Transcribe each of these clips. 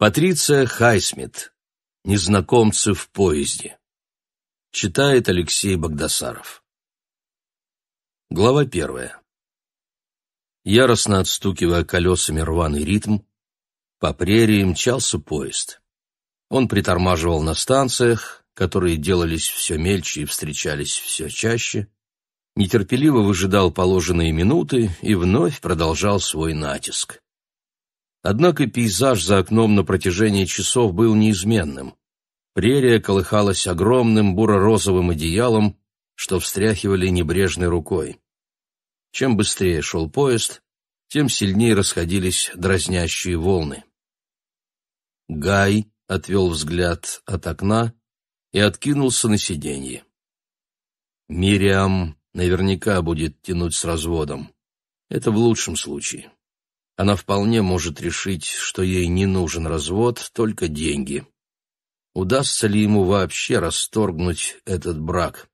Патриция Хайсмит. Незнакомцы в поезде. Читает Алексей Богдасаров. Глава первая. Яростно отстукивая колесами рваный ритм, по прерии мчался поезд. Он притормаживал на станциях, которые делались все мельче и встречались все чаще, нетерпеливо выжидал положенные минуты и вновь продолжал свой натиск. Однако пейзаж за окном на протяжении часов был неизменным. Прерия колыхалась огромным буро-розовым одеялом, что встряхивали небрежной рукой. Чем быстрее шел поезд, тем сильнее расходились дразнящие волны. Гай отвел взгляд от окна и откинулся на сиденье. Мириам наверняка будет тянуть с разводом. Это в лучшем случае. Она вполне может решить, что ей не нужен развод, только деньги. Удастся ли ему вообще расторгнуть этот брак?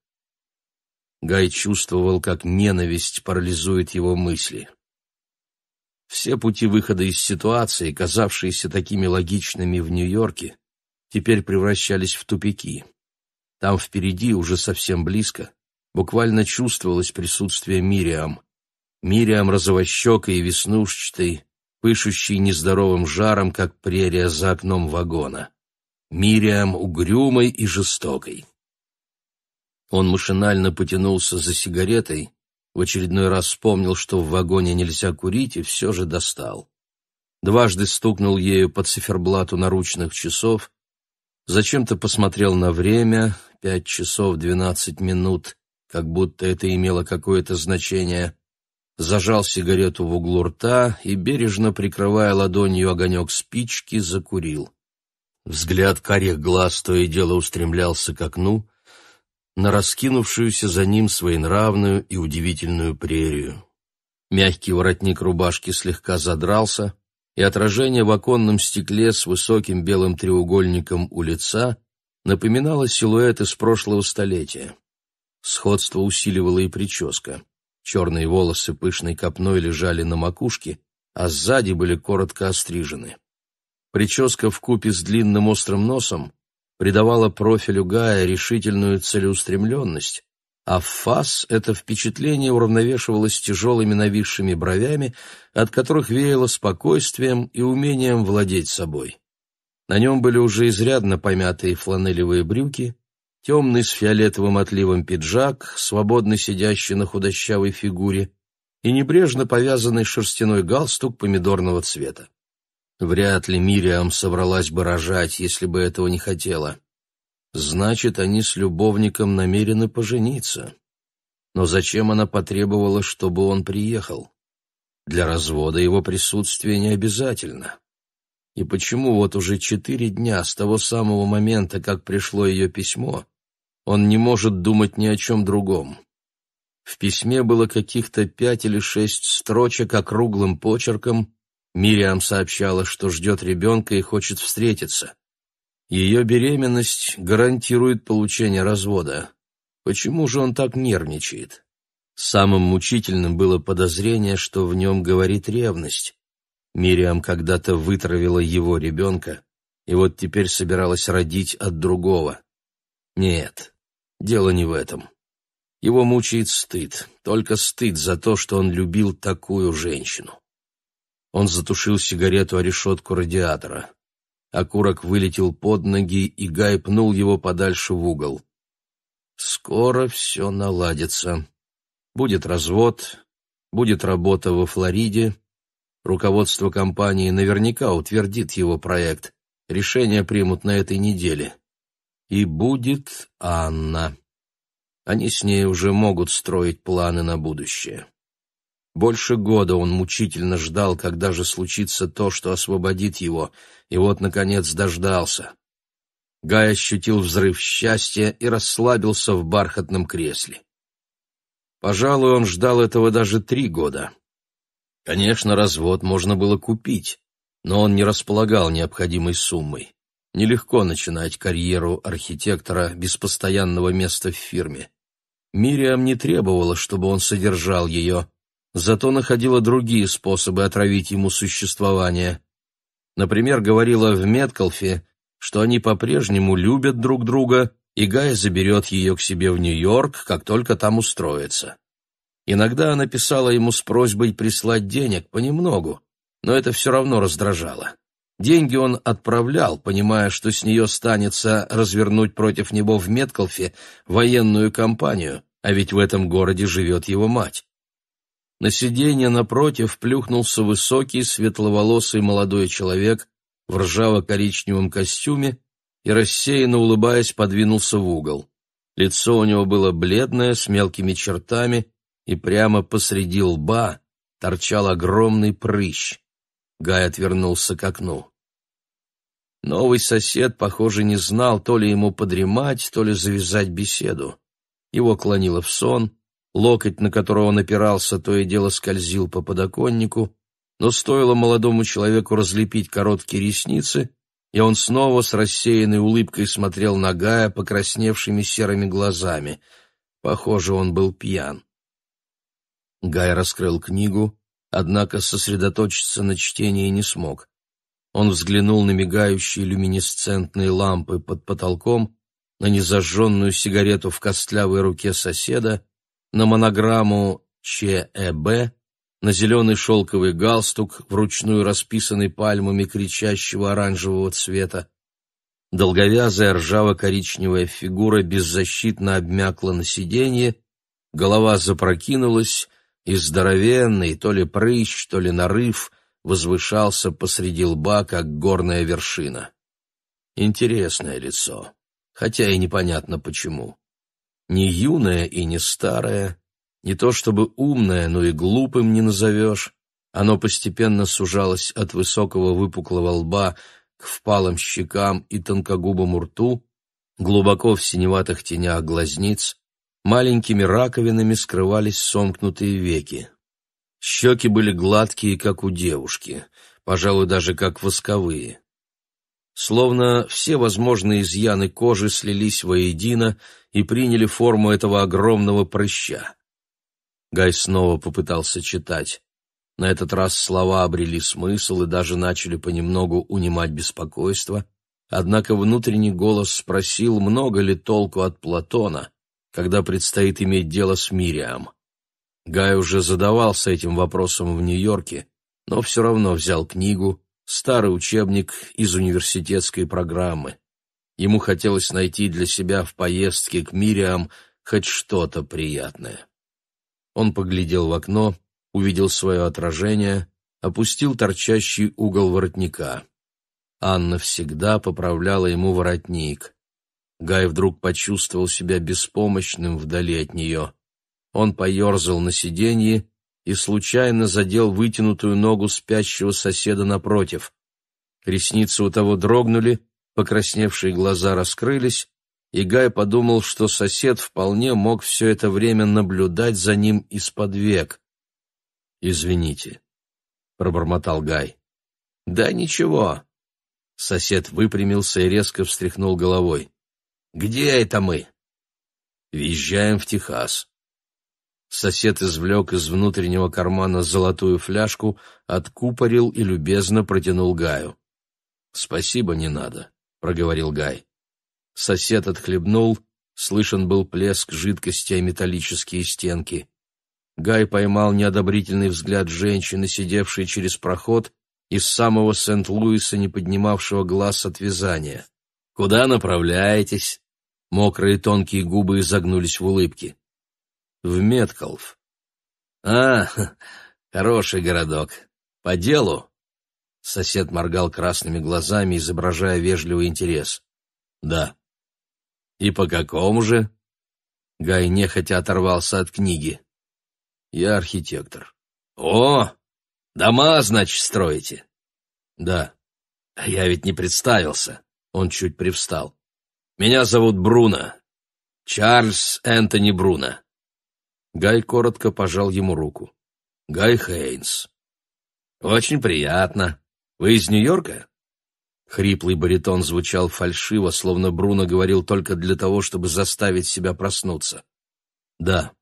Гай чувствовал, как ненависть парализует его мысли. Все пути выхода из ситуации, казавшиеся такими логичными в Нью-Йорке, теперь превращались в тупики. Там впереди, уже совсем близко, буквально чувствовалось присутствие Мириам. Мириам розовощекой и веснушчатой, пышущей нездоровым жаром, как прерия за окном вагона. Мириам угрюмой и жестокой. Он машинально потянулся за сигаретой, в очередной раз вспомнил, что в вагоне нельзя курить, и все же достал. Дважды стукнул ею по циферблату наручных часов, зачем-то посмотрел на время, пять часов двенадцать минут, как будто это имело какое-то значение, зажал сигарету в углу рта и, бережно прикрывая ладонью огонек спички, закурил. Взгляд карих глаз то и дело устремлялся к окну, на раскинувшуюся за ним своенравную и удивительную прерию. Мягкий воротник рубашки слегка задрался, и отражение в оконном стекле с высоким белым треугольником у лица напоминало силуэт из прошлого столетия. Сходство усиливало и прическа. Черные волосы пышной копной лежали на макушке, а сзади были коротко острижены. Прическа в купе с длинным острым носом придавала профилю Гая решительную целеустремленность, а фас это впечатление уравновешивалось тяжелыми нависшими бровями, от которых веяло спокойствием и умением владеть собой. На нем были уже изрядно помятые фланелевые брюки, темный с фиолетовым отливом пиджак, свободно сидящий на худощавой фигуре, и небрежно повязанный шерстяной галстук помидорного цвета. Вряд ли Мириам собралась бы рожать, если бы этого не хотела. Значит, они с любовником намерены пожениться. Но зачем она потребовала, чтобы он приехал? Для развода его присутствие не обязательно. И почему вот уже четыре дня с того самого момента, как пришло ее письмо, он не может думать ни о чем другом. В письме было каких-то пять или шесть строчек округлым почерком. Мириам сообщала, что ждет ребенка и хочет встретиться. Ее беременность гарантирует получение развода. Почему же он так нервничает? Самым мучительным было подозрение, что в нем говорит ревность. Мириам когда-то вытравила его ребенка, и вот теперь собиралась родить от другого. Нет, Дело не в этом. Его мучает стыд, только стыд за то, что он любил такую женщину. Он затушил сигарету о решетку радиатора. Окурок вылетел под ноги, и Гай пнул его подальше в угол. Скоро все наладится. Будет развод, будет работа во Флориде. Руководство компании наверняка утвердит его проект. Решение примут на этой неделе и будет Анна. Они с ней уже могут строить планы на будущее. Больше года он мучительно ждал, когда же случится то, что освободит его, и вот, наконец, дождался. Гай ощутил взрыв счастья и расслабился в бархатном кресле. Пожалуй, он ждал этого даже три года. Конечно, развод можно было купить, но он не располагал необходимой суммой. Нелегко начинать карьеру архитектора без постоянного места в фирме. Мириам не требовала, чтобы он содержал ее, зато находила другие способы отравить ему существование. Например, говорила в Меткалфе, что они по-прежнему любят друг друга, и Гай заберет ее к себе в Нью-Йорк, как только там устроится. Иногда она писала ему с просьбой прислать денег понемногу, но это все равно раздражало. Деньги он отправлял, понимая, что с нее станется развернуть против него в Меткалфе военную кампанию, а ведь в этом городе живет его мать. На сиденье напротив плюхнулся высокий, светловолосый молодой человек в ржаво-коричневом костюме и, рассеянно улыбаясь, подвинулся в угол. Лицо у него было бледное, с мелкими чертами, и прямо посреди лба торчал огромный прыщ. Гай отвернулся к окну. Новый сосед, похоже, не знал то ли ему подремать, то ли завязать беседу. Его клонило в сон, локоть, на которого он опирался, то и дело скользил по подоконнику, но стоило молодому человеку разлепить короткие ресницы, и он снова с рассеянной улыбкой смотрел на Гая покрасневшими серыми глазами. Похоже, он был пьян. Гай раскрыл книгу, однако сосредоточиться на чтении не смог. Он взглянул на мигающие люминесцентные лампы под потолком, на незажженную сигарету в костлявой руке соседа, на монограмму ЧЭБ, на зеленый шелковый галстук, вручную расписанный пальмами кричащего оранжевого цвета. Долговязая ржаво-коричневая фигура беззащитно обмякла на сиденье, голова запрокинулась, и здоровенный, то ли прыщ, то ли нарыв, возвышался посреди лба, как горная вершина. Интересное лицо, хотя и непонятно почему. Не юное и не старое, не то чтобы умное, но и глупым не назовешь. Оно постепенно сужалось от высокого выпуклого лба к впалым щекам и тонкогубому рту, глубоко в синеватых тенях глазниц, маленькими раковинами скрывались сомкнутые веки. Щеки были гладкие, как у девушки, пожалуй, даже как восковые. Словно все возможные изъяны кожи слились воедино и приняли форму этого огромного прыща. Гай снова попытался читать. На этот раз слова обрели смысл и даже начали понемногу унимать беспокойство. Однако внутренний голос спросил, много ли толку от Платона, когда предстоит иметь дело с Мириам. Гай уже задавался этим вопросом в Нью-Йорке, но все равно взял книгу, старый учебник из университетской программы. Ему хотелось найти для себя в поездке к Мириам хоть что-то приятное. Он поглядел в окно, увидел свое отражение, опустил торчащий угол воротника. Анна всегда поправляла ему воротник. Гай вдруг почувствовал себя беспомощным вдали от нее. Он поерзал на сиденье и случайно задел вытянутую ногу спящего соседа напротив. Ресницы у того дрогнули, покрасневшие глаза раскрылись, и Гай подумал, что сосед вполне мог все это время наблюдать за ним из-под век. «Извините», — пробормотал Гай. «Да ничего». Сосед выпрямился и резко встряхнул головой. «Где это мы?» «Въезжаем в Техас». Сосед извлек из внутреннего кармана золотую фляжку, откупорил и любезно протянул Гаю. «Спасибо, не надо», — проговорил Гай. Сосед отхлебнул, слышен был плеск жидкости и металлические стенки. Гай поймал неодобрительный взгляд женщины, сидевшей через проход, из самого Сент-Луиса, не поднимавшего глаз от вязания. «Куда направляетесь?» Мокрые тонкие губы изогнулись в улыбке. В Меткалф. А, хороший городок. По делу? Сосед моргал красными глазами, изображая вежливый интерес. Да. И по какому же? Гай нехотя оторвался от книги. Я архитектор. О, дома, значит, строите? Да. А я ведь не представился. Он чуть привстал. Меня зовут Бруно. Чарльз Энтони Бруно. Гай коротко пожал ему руку. Гай Хейнс. Очень приятно. Вы из Нью-Йорка? Хриплый баритон звучал фальшиво, словно Бруно говорил только для того, чтобы заставить себя проснуться. Да.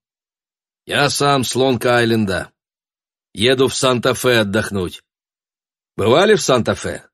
Я сам с Лонг-Айленда. Еду в Санта-Фе отдохнуть. Бывали в Санта-Фе?